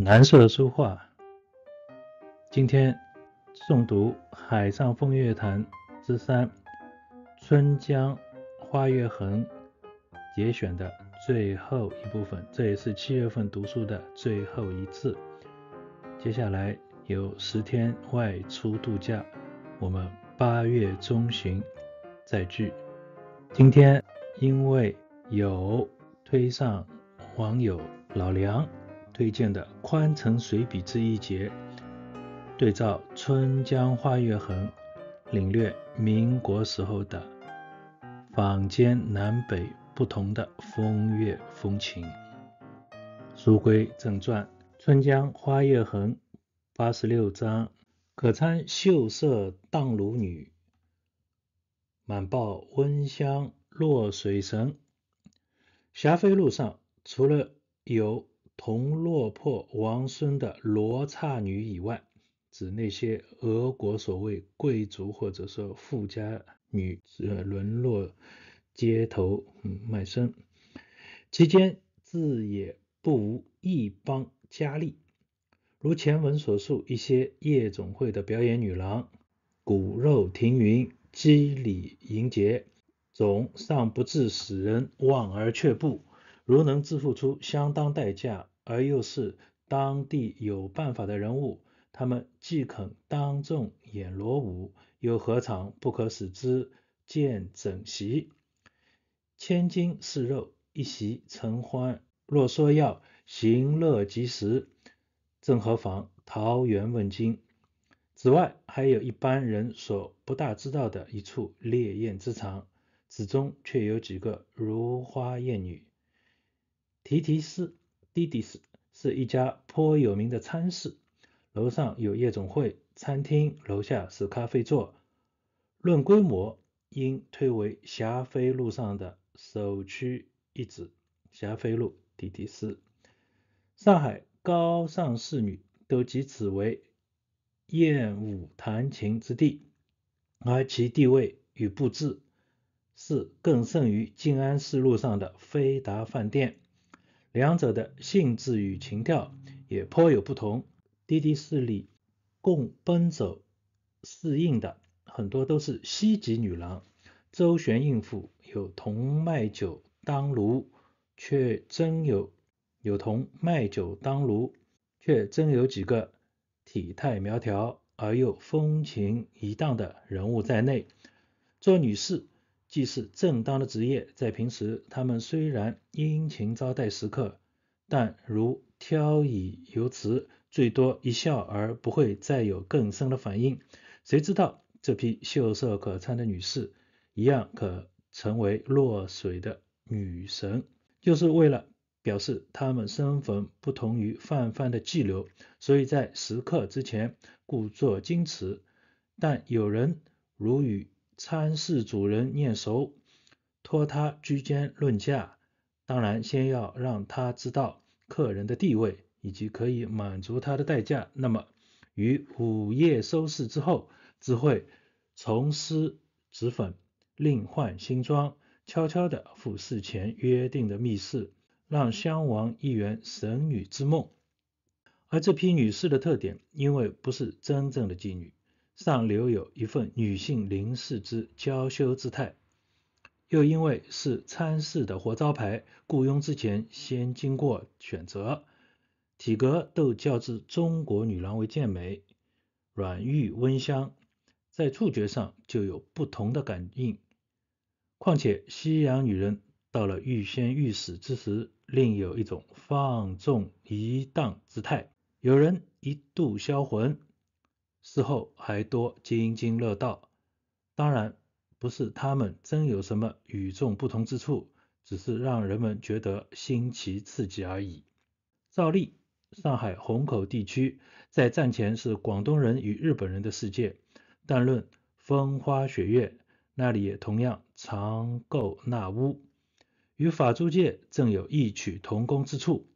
蓝色的书画。今天诵读《海上风月谈》之三《春江花月痕》节选的最后一部分，这也是七月份读书的最后一次。接下来有十天外出度假，我们八月中旬再聚。今天因为有推上网友老梁。推荐的《宽城随笔之一节》，对照《春江花月痕》，领略民国时候的坊间南北不同的风月风情。书归正传，《春江花月痕》八十六章，可参“秀色荡如女，满抱温香落水神”。霞飞路上除了有同落魄王孙的罗刹女以外，指那些俄国所谓贵族或者说富家女，呃，沦落街头卖身，其间自也不无一帮佳丽。如前文所述，一些夜总会的表演女郎，骨肉亭云，肌理盈洁，总尚不至使人望而却步。如能支付出相当代价，而又是当地有办法的人物，他们既肯当众演锣舞，又何尝不可使之见整席？千金是肉，一席成欢。若说要行乐及时，正何妨桃园问津？此外，还有一般人所不大知道的一处烈焰之场，此中却有几个如花艳女，提提斯。迪迪斯是一家颇有名的餐室，楼上有夜总会、餐厅，楼下是咖啡座。论规模，应推为霞飞路上的首屈一指。霞飞路迪迪斯，上海高尚仕女都集此为燕舞弹琴之地，而其地位与布置，是更胜于静安寺路上的飞达饭店。两者的性质与情调也颇有不同。滴滴势力共奔走适应的很多都是西籍女郎，周旋应付，有同卖酒当垆，却真有有同卖酒当垆，却真有几个体态苗条而又风情一荡的人物在内，做女士。既是正当的职业，在平时他们虽然殷勤招待食客，但如挑以游辞，最多一笑而不会再有更深的反应。谁知道这批秀色可餐的女士，一样可成为落水的女神？就是为了表示他们身份不同于泛泛的妓流，所以在食客之前故作矜持。但有人如与。参事主人念熟，托他居间论价。当然，先要让他知道客人的地位以及可以满足他的代价。那么，于午夜收市之后，只会重施脂粉，另换新装，悄悄地赴事前约定的密室，让襄王一圆神女之梦。而这批女士的特点，因为不是真正的妓女。上留有一份女性临世之娇羞姿态，又因为是参事的活招牌，雇佣之前先经过选择，体格都较之中国女郎为健美，软玉温香，在触觉上就有不同的感应。况且西洋女人到了欲仙欲死之时，另有一种放纵一荡姿态，有人一度销魂。事后还多津津乐道，当然不是他们真有什么与众不同之处，只是让人们觉得新奇刺激而已。照例，上海虹口地区在战前是广东人与日本人的世界，但论风花雪月，那里也同样长够那屋，与法租界正有异曲同工之处。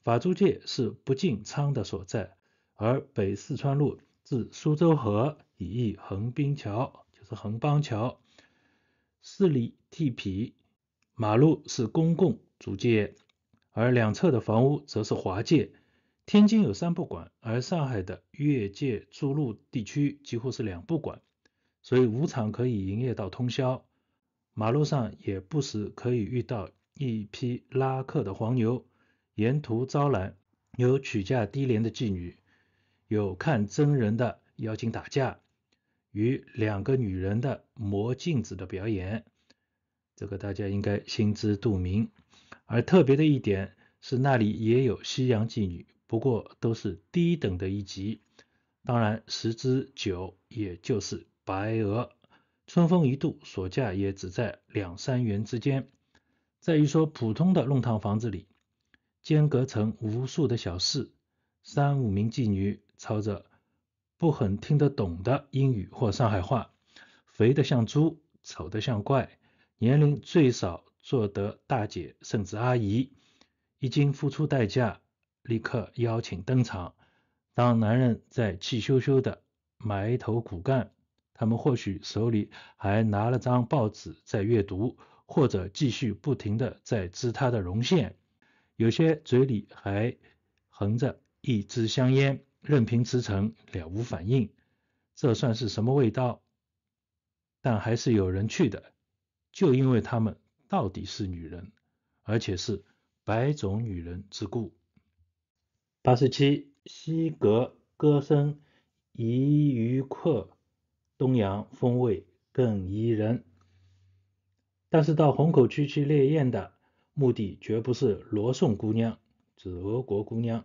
法租界是不进仓的所在，而北四川路。至苏州河以一横滨桥，就是横浜桥，四里地皮马路是公共租界，而两侧的房屋则是华界。天津有三不管，而上海的越界筑路地区几乎是两不管，所以舞场可以营业到通宵，马路上也不时可以遇到一批拉客的黄牛，沿途招揽有取价低廉的妓女。有看真人的妖精打架，与两个女人的磨镜子的表演，这个大家应该心知肚明。而特别的一点是，那里也有西洋妓女，不过都是低等的一级。当然，十之九也就是白鹅。春风一度，所价也只在两三元之间。在一说，普通的弄堂房子里，间隔成无数的小室，三五名妓女。操着不很听得懂的英语或上海话，肥的像猪，丑的像怪，年龄最少做得大姐，甚至阿姨。一经付出代价，立刻邀请登场。当男人在气羞羞的埋头苦干，他们或许手里还拿了张报纸在阅读，或者继续不停的在织他的绒线，有些嘴里还横着一支香烟。任凭驰骋，了无反应，这算是什么味道？但还是有人去的，就因为他们到底是女人，而且是白种女人之故。八十七，西格歌声宜于客，东洋风味更宜人。但是到虹口区去猎艳的目的，绝不是罗宋姑娘，指俄国姑娘。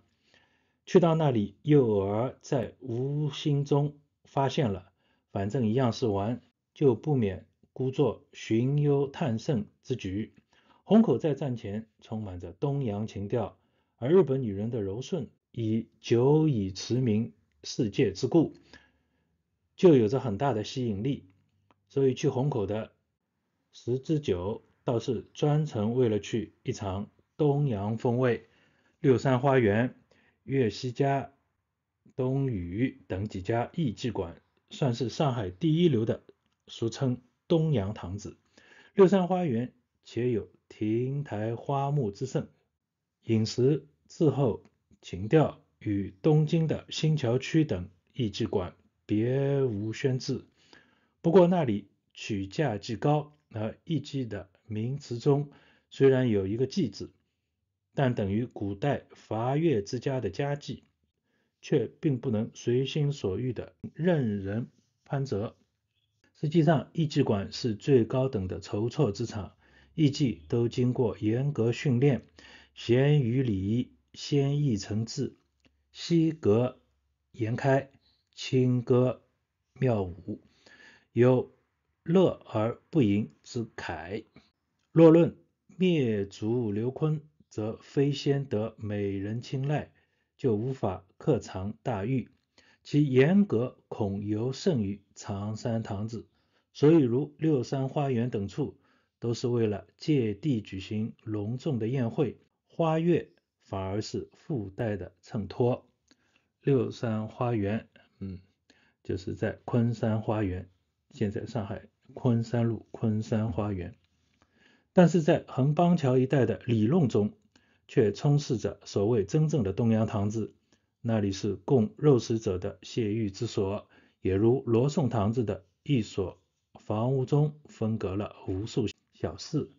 去到那里，又偶尔在无形中发现了，反正一样是玩，就不免孤作寻幽探胜之举。虹口在战前充满着东洋情调，而日本女人的柔顺，以久已驰名世界之故，就有着很大的吸引力。所以去虹口的十之九，倒是专程为了去一场东洋风味。六三花园。粤西家、东隅等几家艺妓馆，算是上海第一流的，俗称“东洋堂子”。六三花园且有亭台花木之盛，饮食伺候情调，与东京的新桥区等艺妓馆别无宣制。不过那里取价既高，而艺妓的名词中虽然有一个“妓”字。但等于古代阀越之家的家妓，却并不能随心所欲的任人攀折。实际上，艺妓馆是最高等的筹措之场，艺妓都经过严格训练，娴于礼仪，先艺成志，西阁言开，清歌妙舞，有乐而不淫之慨。若论灭族刘坤。则非先得美人青睐，就无法克尝大欲，其严格恐尤胜于长山堂子，所以如六三花园等处，都是为了借地举行隆重的宴会。花月反而是附带的衬托。六三花园，嗯，就是在昆山花园，现在上海昆山路昆山花园。但是在横浜桥一带的理论中。却充斥着所谓真正的东洋堂子，那里是供肉食者的泄欲之所，也如罗宋堂子的一所房屋中分隔了无数小室，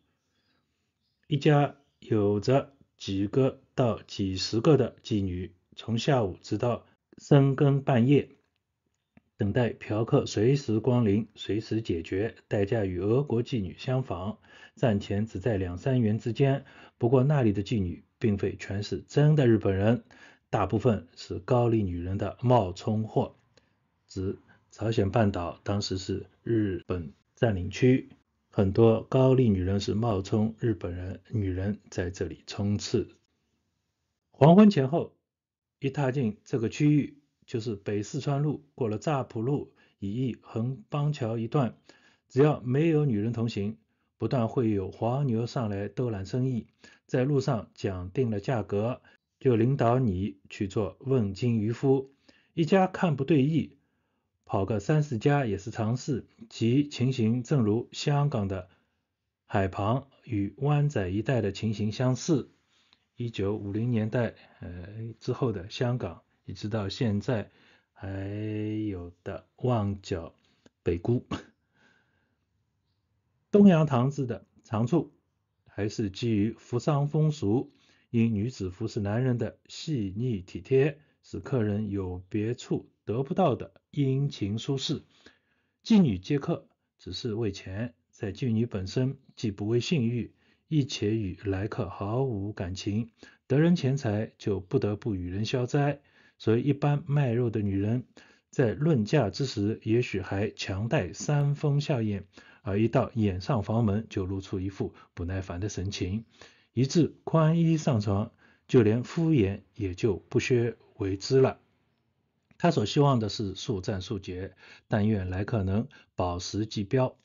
一家有着几个到几十个的妓女，从下午直到深更半夜，等待嫖客随时光临，随时解决，代价与俄国妓女相仿。战前只在两三元之间，不过那里的妓女并非全是真的日本人，大部分是高丽女人的冒充货。指朝鲜半岛当时是日本占领区，很多高丽女人是冒充日本人女人在这里冲刺。黄昏前后，一踏进这个区域，就是北四川路过了乍浦路以一横邦桥一段，只要没有女人同行。不断会有黄牛上来兜揽生意，在路上讲定了价格，就领导你去做问津渔夫。一家看不对意，跑个三四家也是常事。其情形正如香港的海旁与湾仔一带的情形相似。一九五零年代呃之后的香港，一直到现在还有的旺角、北姑。东洋堂子的长处，还是基于扶桑风俗，因女子服侍男人的细腻体贴，使客人有别处得不到的殷勤舒适。妓女接客只是为钱，在妓女本身既不为性欲，亦且与来客毫无感情，得人钱财就不得不与人消灾，所以一般卖肉的女人，在论价之时，也许还强带三分笑应。而一到掩上房门，就露出一副不耐烦的神情，一至宽衣上床，就连敷衍也就不屑为之了。他所希望的是速战速决，但愿来客能饱食即标。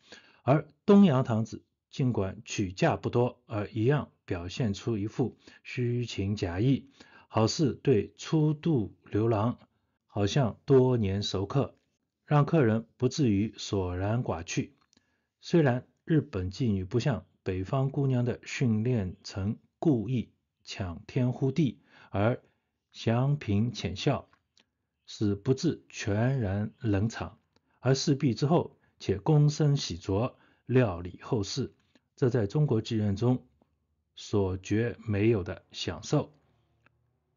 而东阳堂子尽管取价不多，而一样表现出一副虚情假意，好似对初度流郎，好像多年熟客，让客人不至于索然寡趣。虽然日本妓女不像北方姑娘的训练层故意抢天呼地，而祥平浅笑，使不至全然冷场；而事毕之后，且躬身洗濯，料理后事，这在中国妓院中所绝没有的享受。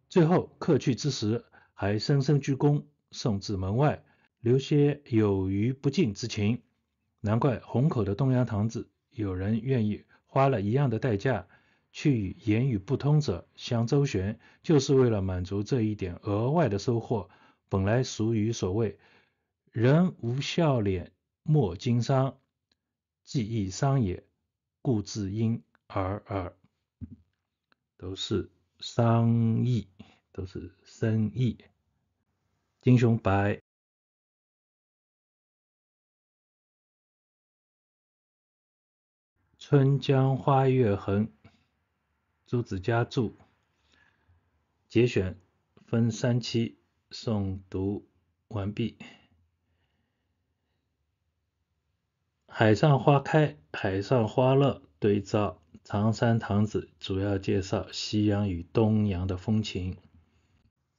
最后客去之时，还深深鞠躬，送至门外，留些有余不尽之情。难怪虹口的东洋堂子有人愿意花了一样的代价去与言语不通者相周旋，就是为了满足这一点额外的收获。本来属于所谓“人无笑脸莫经商”，既亦商也，故自因而尔，都是商议，都是生意。金雄白。《春江花月痕》，朱子家著，节选分三期诵读完毕。海上花开，海上花落，对照长山堂子，主要介绍西洋与东洋的风情。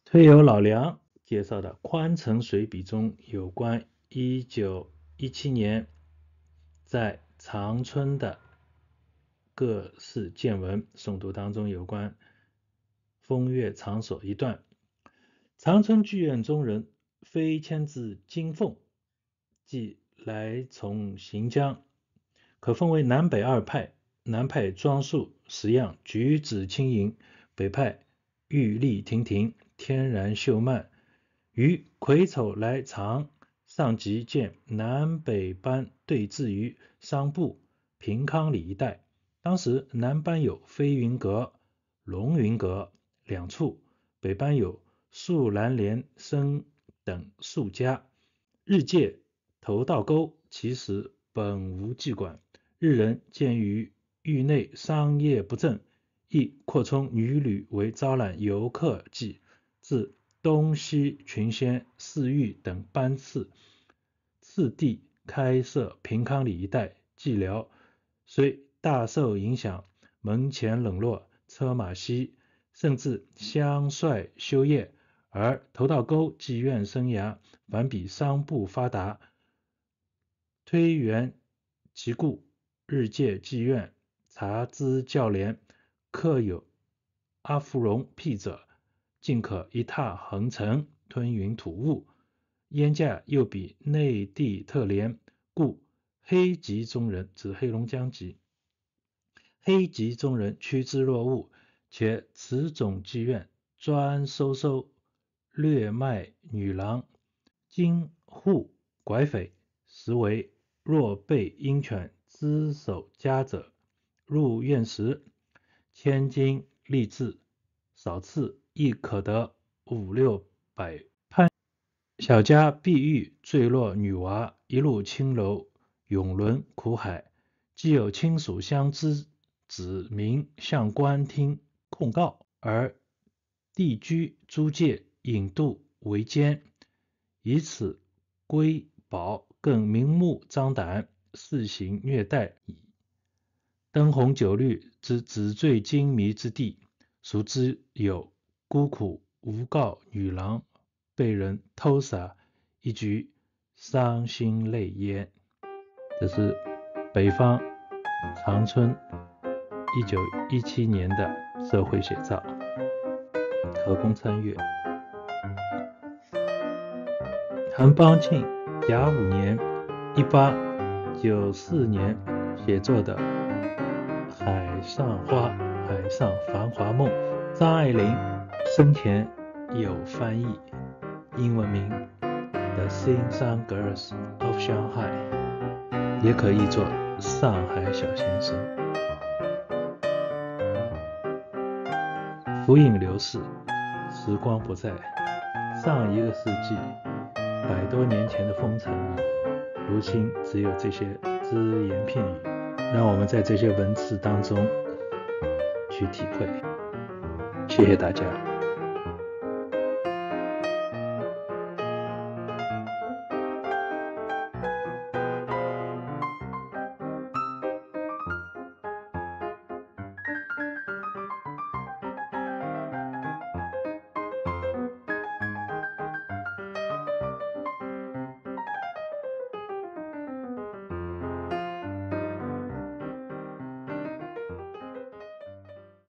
推友老梁介绍的《宽城随笔》中有关一九一七年在长春的。各世见闻诵读当中有关风月场所一段，长春剧院中人飞迁至金凤，即来从行将，可分为南北二派，南派装束十样，举止轻盈；北派玉立亭亭，天然秀曼。与癸丑来长上集见南北班对峙于商埠、平康里一带。当时南班有飞云阁、龙云阁两处，北班有素兰、莲生等数家。日界头道沟其实本无妓馆，日人见于狱内商业不振，亦扩充女旅为招揽游客计，至东西群仙寺域等班次次第开设平康里一带寂寥虽。大受影响，门前冷落车马稀，甚至香帅休业而头道沟妓院生涯，反比商埠发达。推原其故，日借妓院查资教廉，客有阿芙蓉辟者，尽可一踏横尘吞云吐雾，烟价又比内地特廉，故黑籍中人指黑龙江籍。黑籍中人趋之若鹜，且此种妓院专收收掠卖女郎、金户拐匪，实为若被鹰犬之守家者入院时，千金立志，少次亦可得五六百。潘。小家碧玉坠落女娃，一路青楼永沦苦海，既有亲属相知。子民向官厅控告，而地居租界引渡为奸，以此归保，更明目张胆肆行虐待。灯红酒绿之纸醉金迷之地，熟知有孤苦无告女郎被人偷杀，一局伤心泪咽。这是北方长春。一九一七年的社会写照，《可供参阅。韩邦庆甲午年一八九四年写作的《海上花》，海上繁华梦。张爱玲生前有翻译，英文名《The Singers of Shanghai》，也可以译作《上海小先生》。浮影流逝，时光不再。上一个世纪，百多年前的风尘，如今只有这些只言片语，让我们在这些文字当中去体会。谢谢大家。